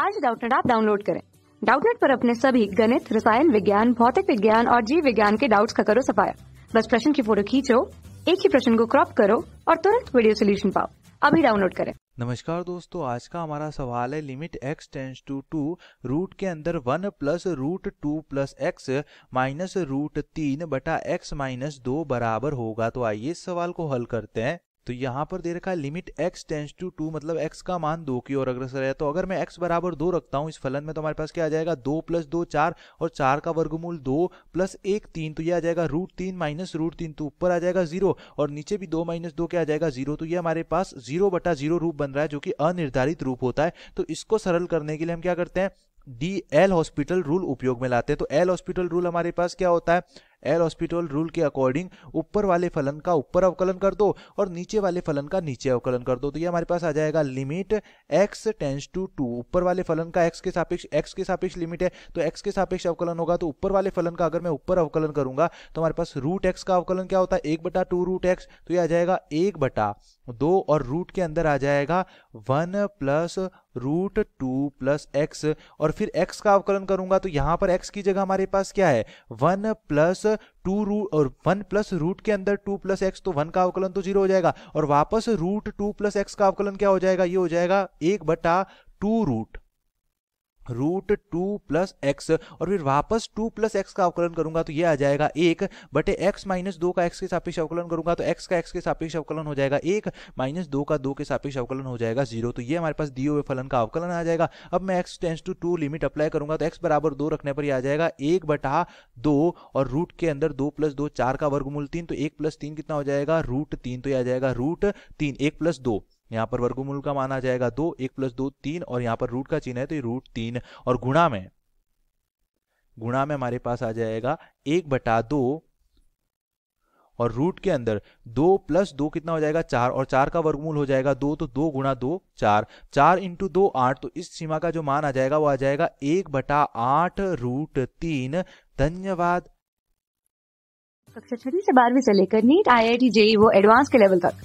आज डाउटनेट आप डाउनलोड करें डाउटनेट पर अपने सभी गणित रसायन विज्ञान भौतिक विज्ञान और जीव विज्ञान के डाउट्स का करो सफाया बस प्रश्न की फोटो खींचो एक ही प्रश्न को क्रॉप करो और तुरंत वीडियो सोल्यूशन पाओ अभी डाउनलोड करें नमस्कार दोस्तों आज का हमारा सवाल है limit x tends to two root के अंदर one plus root two plus x minus root तीन बटा एक्स माइनस दो बराबर होगा तो आइए इस सवाल को हल करते हैं तो यहाँ पर दे रखा है limit x tends to two मतलब x का मान दो की ओर अग्रसर है तो अगर मैं x बराबर दो रखता हूँ इस फलन में तो हमारे पास क्या आ जाएगा दो प्लस दो चार और चार का वर्गमूल दो प्लस एक तीन तो ये आ जाएगा रूट तीन माइनस रूट तीन तो ऊपर आ जाएगा जीरो और नीचे भी दो माइनस दो क्या आ जाएगा जीरो तो ये हमारे पास जीरो बटा जीरो रूप बन रहा है जो कि अनिर्धारित रूप होता है तो इसको सरल करने के लिए हम क्या करते हैं डी एल हॉस्पिटल रूल उपयोग में लाते हैं तो एल हॉस्पिटल रूल हमारे पास क्या होता है एल हॉस्पिटल रूल के अकॉर्डिंग ऊपर वाले फलन का ऊपर अवकलन कर दो और नीचे वाले फलन का नीचे अवकलन कर दो तो ये हमारे पास आ जाएगा limit x tends to two ऊपर वाले फलन का एक्स के सापेक्ष एक्स के सापेक्ष लिमिट है तो एक्स के सापेक्ष अवकलन होगा तो ऊपर वाले फलन का अगर मैं ऊपर अवकलन करूंगा तो हमारे पास रूट एक्स का अवकलन क्या होता है एक बटा टू रूट एक्स तो ये आ जाएगा एक बटा दो और रूट के अंदर आ जाएगा one plus root two plus x और फिर एक्स का अवकलन करूंगा तो यहां पर एक्स की जगह हमारे पास क्या है वन प्लस टू रूट और वन प्लस रूट के अंदर टू प्लस एक्स तो वन का अवकलन तो जीरो हो जाएगा और वापस रूट टू प्लस एक्स का अवकलन क्या हो जाएगा ये हो जाएगा एक बटा two root root two plus x और फिर वापस टू प्लस एक्स का अवकलन करूंगा तो ये आ जाएगा एक बटे एक्स माइनस दो का एक्स के सापेक्ष अवकलन करूंगा तो एक्स का एक्स के सापेक्ष अवकलन हो जाएगा एक माइनस दो का दो के सापेक्ष अवकलन हो जाएगा जीरो तो ये हमारे पास दिए हुए फलन का अवकलन आ जाएगा अब मैं x tends to two limit apply करूंगा तो एक्स बराबर दो रखने पर यह आ जाएगा एक बटा दो और रूट के अंदर दो प्लस दो चार का वर्गमूल तीन तो एक प्लस तीन कितना हो जाएगा रूट तीन तो यह आ जाएगा रूट तीन एक प्लस दो यहाँ पर वर्गमूल का माना जाएगा दो एक प्लस दो तीन और यहाँ पर रूट का चिन्ह है तो ये रूट तीन और गुणा में गुणा में हमारे पास आ जाएगा एक बटा दो और रूट के अंदर दो प्लस दो कितना हो जाएगा चार और चार का वर्गमूल हो जाएगा दो तो दो गुणा दो चार चार इंटू दो आठ तो इस सीमा का जो मान आ जाएगा वो आ जाएगा एक बटा आठ रूट तीन धन्यवाद कक्षा छठी से बारहवीं से लेकर NEET I I T JEE वो एडवांस के लेवल तक